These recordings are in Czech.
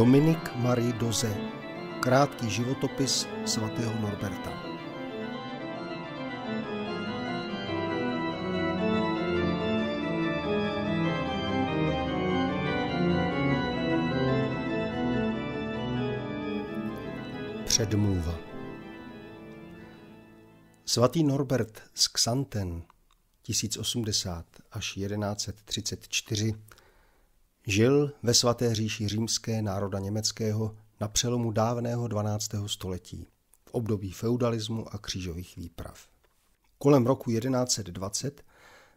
Dominik Marie Doze. Krátký životopis svatého Norberta. Předmluva Svatý Norbert z Xanten 1080 až 1134 Žil ve svaté říši římské národa německého na přelomu dávného 12. století, v období feudalismu a křížových výprav. Kolem roku 1120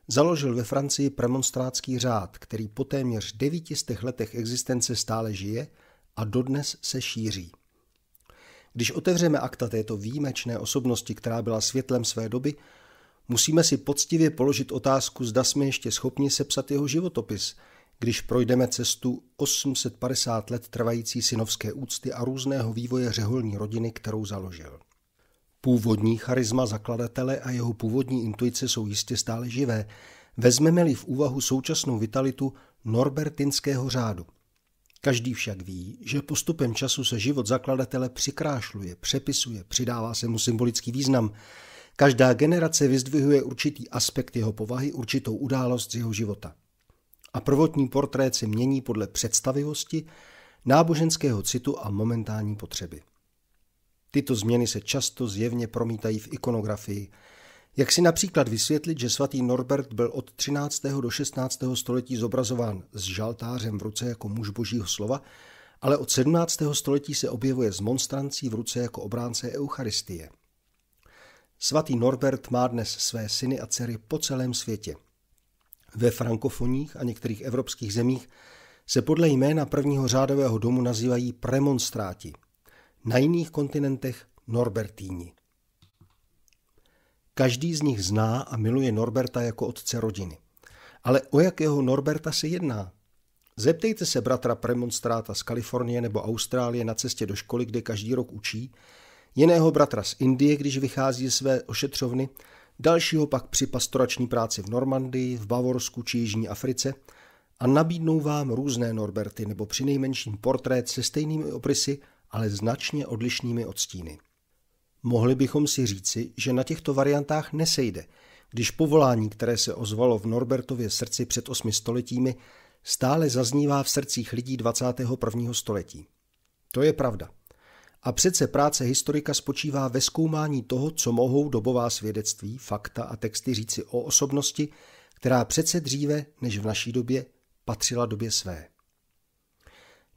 založil ve Francii premonstrátský řád, který po téměř 900 letech existence stále žije a dodnes se šíří. Když otevřeme akta této výjimečné osobnosti, která byla světlem své doby, musíme si poctivě položit otázku, zda jsme ještě schopni sepsat jeho životopis – když projdeme cestu 850 let trvající synovské úcty a různého vývoje řeholní rodiny, kterou založil. Původní charisma zakladatele a jeho původní intuice jsou jistě stále živé, vezmeme-li v úvahu současnou vitalitu norbertinského řádu. Každý však ví, že postupem času se život zakladatele přikrášluje, přepisuje, přidává se mu symbolický význam. Každá generace vyzdvihuje určitý aspekt jeho povahy, určitou událost z jeho života a prvotní portrét se mění podle představivosti, náboženského citu a momentální potřeby. Tyto změny se často zjevně promítají v ikonografii. Jak si například vysvětlit, že svatý Norbert byl od 13. do 16. století zobrazován s žaltářem v ruce jako muž božího slova, ale od 17. století se objevuje s monstrancí v ruce jako obránce Eucharistie. Svatý Norbert má dnes své syny a dcery po celém světě – ve frankofoních a některých evropských zemích se podle jména prvního řádového domu nazývají premonstráti, na jiných kontinentech Norbertíni. Každý z nich zná a miluje Norberta jako otce rodiny. Ale o jakého Norberta se jedná? Zeptejte se bratra premonstráta z Kalifornie nebo Austrálie na cestě do školy, kde každý rok učí, jiného bratra z Indie, když vychází ze své ošetřovny, dalšího pak při pastorační práci v Normandii, v Bavorsku či Jižní Africe a nabídnou vám různé Norberty nebo přinejmenším portrét se stejnými obrysy, ale značně odlišnými odstíny. Mohli bychom si říci, že na těchto variantách nesejde, když povolání, které se ozvalo v Norbertově srdci před osmi stoletími, stále zaznívá v srdcích lidí 21. století. To je pravda. A přece práce historika spočívá ve zkoumání toho, co mohou dobová svědectví, fakta a texty říci o osobnosti, která přece dříve než v naší době patřila době své.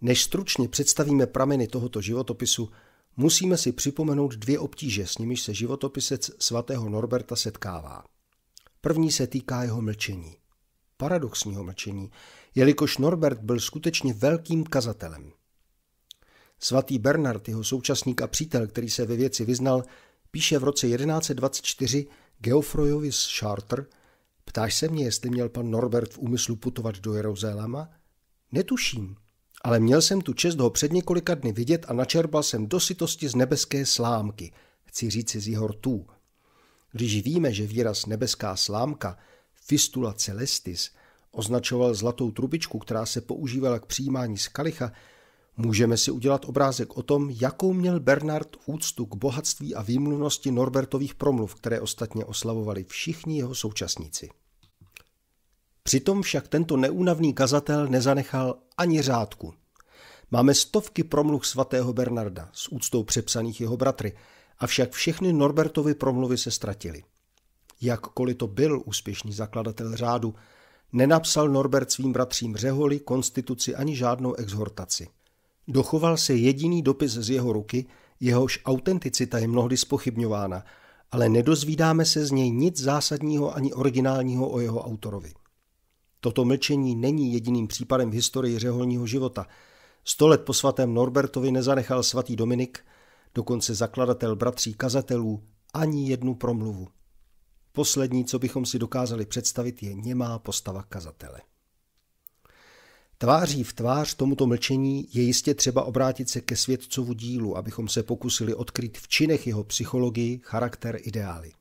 Než stručně představíme prameny tohoto životopisu, musíme si připomenout dvě obtíže, s nimiž se životopisec svatého Norberta setkává. První se týká jeho mlčení. Paradoxního mlčení, jelikož Norbert byl skutečně velkým kazatelem. Svatý Bernard, jeho současník a přítel, který se ve věci vyznal, píše v roce 1124 Geofrojovi z Charter, ptáš se mě, jestli měl pan Norbert v úmyslu putovat do Jeruzaléma? Netuším, ale měl jsem tu čest ho před několika dny vidět a načerbal jsem dosytosti z nebeské slámky, chci říci z jeho rtů. Když víme, že výraz nebeská slámka, fistula celestis, označoval zlatou trubičku, která se používala k přijímání z kalicha, Můžeme si udělat obrázek o tom, jakou měl Bernard úctu k bohatství a výmluvnosti Norbertových promluv, které ostatně oslavovali všichni jeho současníci. Přitom však tento neúnavný kazatel nezanechal ani řádku. Máme stovky promluv svatého Bernarda, s úctou přepsaných jeho bratry, avšak všechny Norbertovy promluvy se ztratily. Jakkoliv to byl úspěšný zakladatel řádu, nenapsal Norbert svým bratřím řeholi, konstituci ani žádnou exhortaci – Dochoval se jediný dopis z jeho ruky, jehož autenticita je mnohdy spochybňována, ale nedozvídáme se z něj nic zásadního ani originálního o jeho autorovi. Toto mlčení není jediným případem v historii řeholního života. Sto let po svatém Norbertovi nezanechal svatý Dominik, dokonce zakladatel bratří kazatelů, ani jednu promluvu. Poslední, co bychom si dokázali představit, je němá postava kazatele. Tváří v tvář tomuto mlčení je jistě třeba obrátit se ke svědcovu dílu, abychom se pokusili odkryt v činech jeho psychologii, charakter, ideály.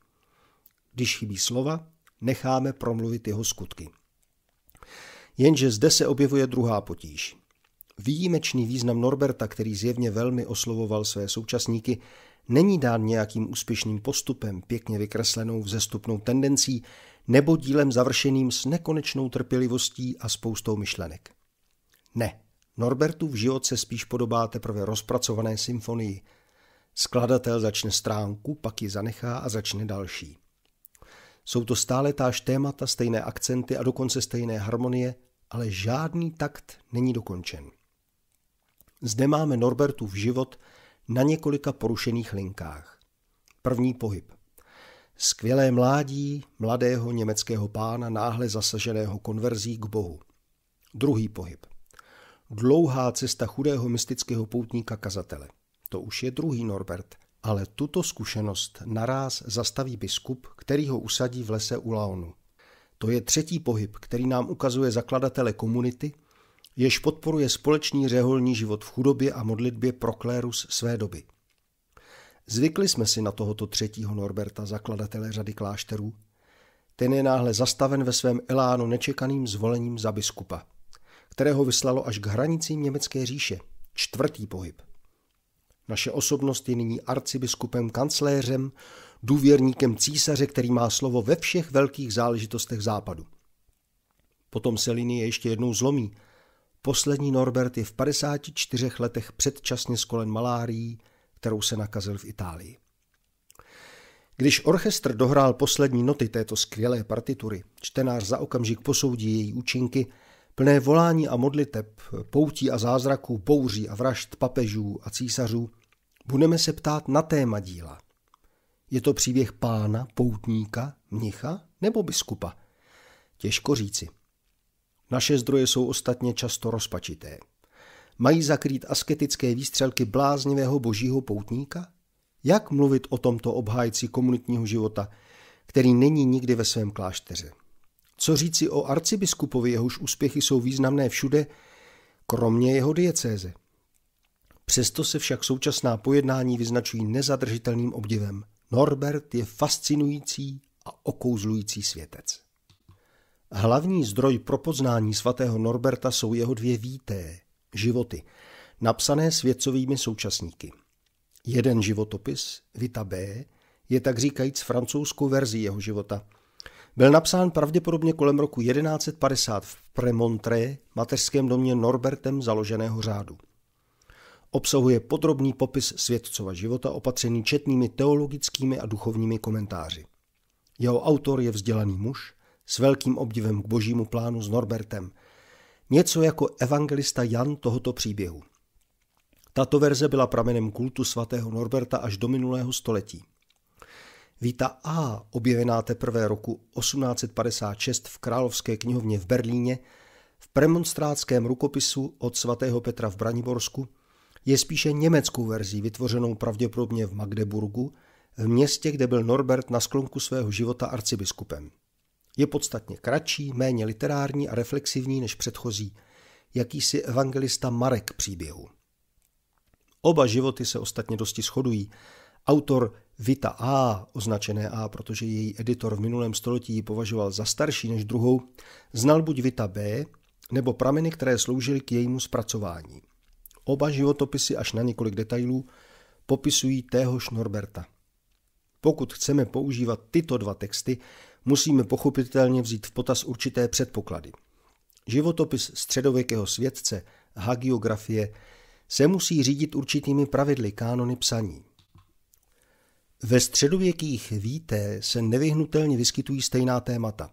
Když chybí slova, necháme promluvit jeho skutky. Jenže zde se objevuje druhá potíž. Výjimečný význam Norberta, který zjevně velmi oslovoval své současníky, není dán nějakým úspěšným postupem, pěkně vykreslenou vzestupnou tendencí nebo dílem završeným s nekonečnou trpělivostí a spoustou myšlenek. Ne, v život se spíš podobá teprve rozpracované symfonii. Skladatel začne stránku, pak ji zanechá a začne další. Jsou to stále táž témata, stejné akcenty a dokonce stejné harmonie, ale žádný takt není dokončen. Zde máme Norbertu v život na několika porušených linkách. První pohyb. Skvělé mládí mladého německého pána náhle zasaženého konverzí k Bohu. Druhý pohyb. Dlouhá cesta chudého mystického poutníka kazatele. To už je druhý Norbert. Ale tuto zkušenost naráz zastaví biskup, který ho usadí v lese u Laonu. To je třetí pohyb, který nám ukazuje zakladatele komunity, jež podporuje společný řeholní život v chudobě a modlitbě pro klérus své doby. Zvykli jsme si na tohoto třetího Norberta, zakladatele řady klášterů. Ten je náhle zastaven ve svém elánu nečekaným zvolením za biskupa které ho vyslalo až k hranicím Německé říše. Čtvrtý pohyb. Naše osobnost je nyní arcibiskupem, kancléřem, důvěrníkem císaře, který má slovo ve všech velkých záležitostech západu. Potom se linie ještě jednou zlomí. Poslední Norbert je v 54 letech předčasně skolen malárií, kterou se nakazil v Itálii. Když orchestr dohrál poslední noty této skvělé partitury, čtenář za okamžik posoudí její účinky – plné volání a modliteb, poutí a zázraků, bouří a vražd papežů a císařů, budeme se ptát na téma díla. Je to příběh pána, poutníka, mnicha nebo biskupa? Těžko říci. Naše zdroje jsou ostatně často rozpačité. Mají zakrýt asketické výstřelky bláznivého božího poutníka? Jak mluvit o tomto obhájci komunitního života, který není nikdy ve svém klášteře? Co říci o arcibiskupovi, jehož úspěchy jsou významné všude, kromě jeho diecéze. Přesto se však současná pojednání vyznačují nezadržitelným obdivem. Norbert je fascinující a okouzlující světec. Hlavní zdroj pro poznání svatého Norberta jsou jeho dvě víté životy, napsané světcovými současníky. Jeden životopis, Vita B., je tak říkajíc francouzskou verzi jeho života – byl napsán pravděpodobně kolem roku 1150 v Premontré, mateřském domě Norbertem založeného řádu. Obsahuje podrobný popis světcova života opatřený četnými teologickými a duchovními komentáři. Jeho autor je vzdělaný muž s velkým obdivem k božímu plánu s Norbertem, něco jako evangelista Jan tohoto příběhu. Tato verze byla pramenem kultu svatého Norberta až do minulého století. Víta A, objevená teprve roku 1856 v Královské knihovně v Berlíně, v premonstrátském rukopisu od svatého Petra v Braniborsku, je spíše německou verzí, vytvořenou pravděpodobně v Magdeburgu, v městě, kde byl Norbert na sklonku svého života arcibiskupem. Je podstatně kratší, méně literární a reflexivní než předchozí, jakýsi evangelista Marek příběhu. Oba životy se ostatně dosti shodují. Autor Vita A, označené A, protože její editor v minulém století ji považoval za starší než druhou, znal buď Vita B, nebo prameny, které sloužily k jejímu zpracování. Oba životopisy až na několik detailů popisují téhož Norberta. Pokud chceme používat tyto dva texty, musíme pochopitelně vzít v potaz určité předpoklady. Životopis středověkého světce, hagiografie, se musí řídit určitými pravidly kánony psaní. Ve středověkých víte se nevyhnutelně vyskytují stejná témata.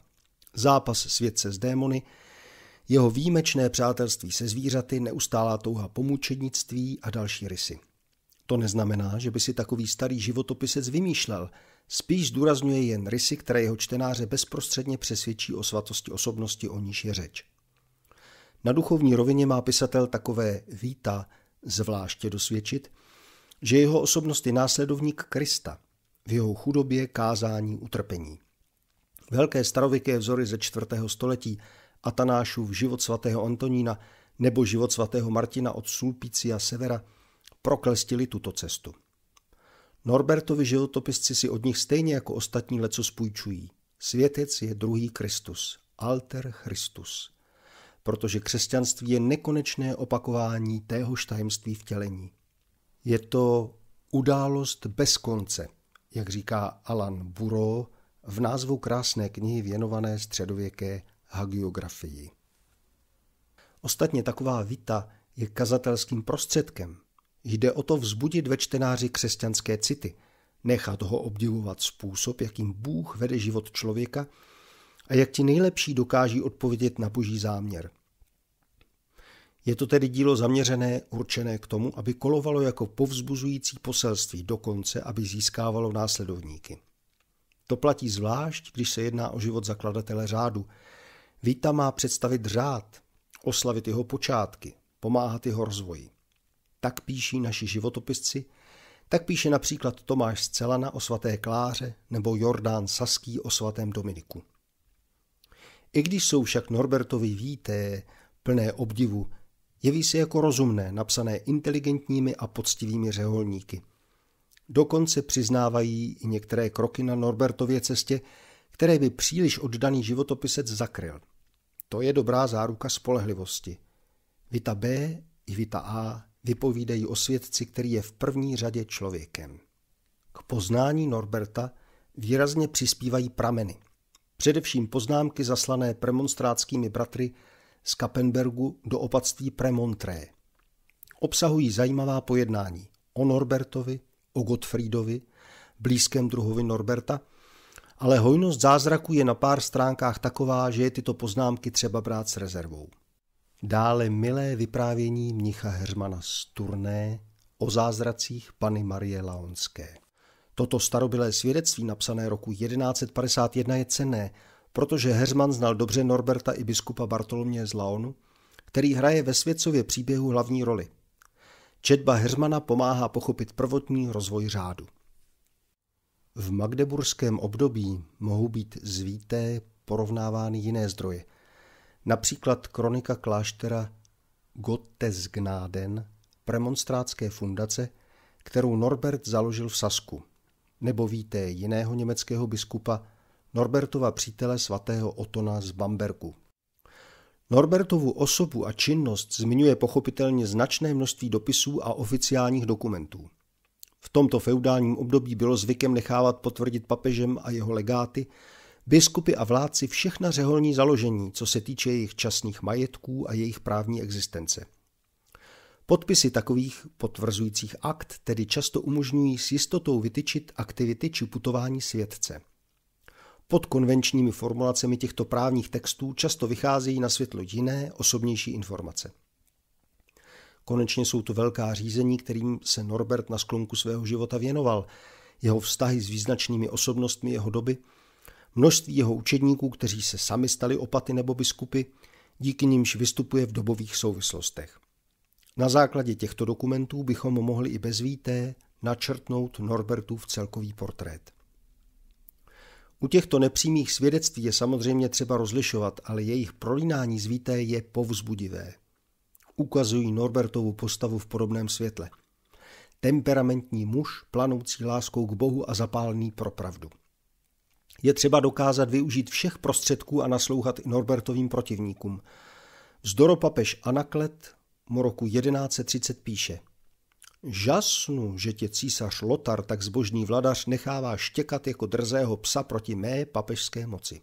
Zápas světce s démony, jeho výjimečné přátelství se zvířaty, neustálá touha pomůčednictví a další rysy. To neznamená, že by si takový starý životopisec vymýšlel, spíš zdůrazňuje jen rysy, které jeho čtenáře bezprostředně přesvědčí o svatosti osobnosti, o níž je řeč. Na duchovní rovině má pisatel takové víta zvláště dosvědčit – že jeho osobnost je následovník Krista v jeho chudobě, kázání, utrpení. Velké starověké vzory ze 4. století Atanášův život svatého Antonína nebo život svatého Martina od Sulpicia Severa proklestili tuto cestu. Norbertovi životopisci si od nich stejně jako ostatní leco spůjčují. Světec je druhý Kristus, alter Christus, protože křesťanství je nekonečné opakování téhož tajemství vtělení. Je to událost bez konce, jak říká Alan Buro v názvu krásné knihy věnované středověké hagiografii. Ostatně taková vita je kazatelským prostředkem. Jde o to vzbudit ve čtenáři křesťanské city, nechat ho obdivovat způsob, jakým Bůh vede život člověka a jak ti nejlepší dokáží odpovědět na boží záměr – je to tedy dílo zaměřené, určené k tomu, aby kolovalo jako povzbuzující poselství dokonce, aby získávalo následovníky. To platí zvlášť, když se jedná o život zakladatele řádu. Víta má představit řád, oslavit jeho počátky, pomáhat jeho rozvoji. Tak píší naši životopisci, tak píše například Tomáš z Celana o svaté Kláře nebo Jordán Saský o svatém Dominiku. I když jsou však Norbertovi víté, plné obdivu, Jeví se jako rozumné, napsané inteligentními a poctivými řeholníky. Dokonce přiznávají i některé kroky na Norbertově cestě, které by příliš oddaný životopisec zakryl. To je dobrá záruka spolehlivosti. Vita B i Vita A vypovídají o svědci, který je v první řadě člověkem. K poznání Norberta výrazně přispívají prameny. Především poznámky zaslané premonstrátskými bratry z Kappenbergu do opatství Premontré. Obsahují zajímavá pojednání o Norbertovi, o Gottfriedovi, blízkém druhovi Norberta, ale hojnost zázraku je na pár stránkách taková, že je tyto poznámky třeba brát s rezervou. Dále milé vyprávění mnicha Hermana z Turné o zázracích Pany Marie Laonské. Toto starobylé svědectví napsané roku 1151 je cenné, protože Herzman znal dobře Norberta i biskupa Bartolomě z Laonu, který hraje ve světcově příběhu hlavní roli. Četba Herzmana pomáhá pochopit prvotní rozvoj řádu. V magdeburském období mohou být zvíté porovnávány jiné zdroje, například kronika kláštera Gottesgnaden premonstrátské fundace, kterou Norbert založil v Sasku, nebo víte jiného německého biskupa Norbertova přítele svatého Otona z Bamberku. Norbertovu osobu a činnost zmiňuje pochopitelně značné množství dopisů a oficiálních dokumentů. V tomto feudálním období bylo zvykem nechávat potvrdit papežem a jeho legáty, biskupy a vládci všechna řeholní založení, co se týče jejich časných majetků a jejich právní existence. Podpisy takových potvrzujících akt tedy často umožňují s jistotou vytyčit aktivity či putování svědce – pod konvenčními formulacemi těchto právních textů často vycházejí na světlo jiné, osobnější informace. Konečně jsou to velká řízení, kterým se Norbert na sklonku svého života věnoval, jeho vztahy s význačnými osobnostmi jeho doby, množství jeho učedníků, kteří se sami stali opaty nebo biskupy, díky nimž vystupuje v dobových souvislostech. Na základě těchto dokumentů bychom mohli i bez výté načrtnout Norbertův celkový portrét. U těchto nepřímých svědectví je samozřejmě třeba rozlišovat, ale jejich prolínání zvíté je povzbudivé. Ukazují Norbertovu postavu v podobném světle. Temperamentní muž, planoucí láskou k Bohu a zapálný pro pravdu. Je třeba dokázat využít všech prostředků a naslouchat i Norbertovým protivníkům. Zdoropapež Anaklet Moroku 1130 píše – Žasnu, že tě císař Lotar, tak zbožný vladař, nechává štěkat jako drzého psa proti mé papežské moci.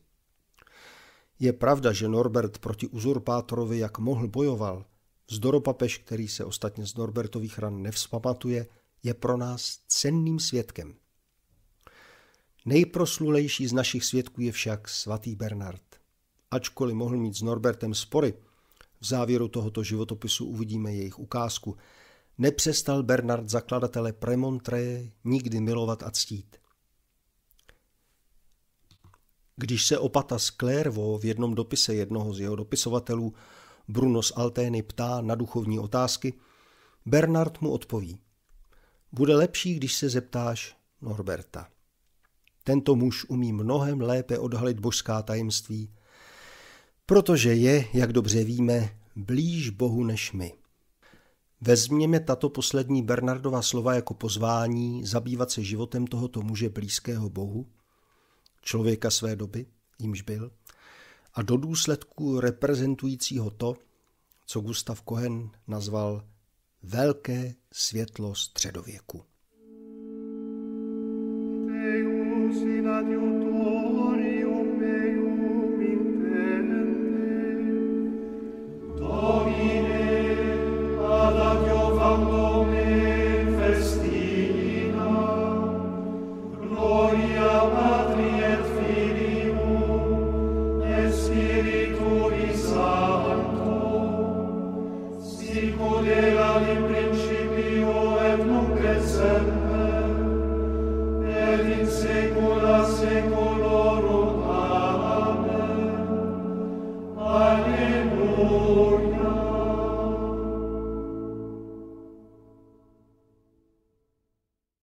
Je pravda, že Norbert proti uzurpátorovi jak mohl bojoval. Zdoropapež, který se ostatně z Norbertových ran nevzpamatuje, je pro nás cenným svědkem. Nejproslulejší z našich svědků je však svatý Bernard. Ačkoliv mohl mít s Norbertem spory, v závěru tohoto životopisu uvidíme jejich ukázku – nepřestal Bernard zakladatele Premontre nikdy milovat a ctít. Když se opata z Clairvo v jednom dopise jednoho z jeho dopisovatelů Bruno z Altény ptá na duchovní otázky, Bernard mu odpoví. Bude lepší, když se zeptáš Norberta. Tento muž umí mnohem lépe odhalit božská tajemství, protože je, jak dobře víme, blíž Bohu než my. Vezměme tato poslední Bernardova slova jako pozvání zabývat se životem tohoto muže blízkého Bohu, člověka své doby, jímž byl, a do důsledku reprezentujícího to, co Gustav Cohen nazval velké světlo středověku. Deus in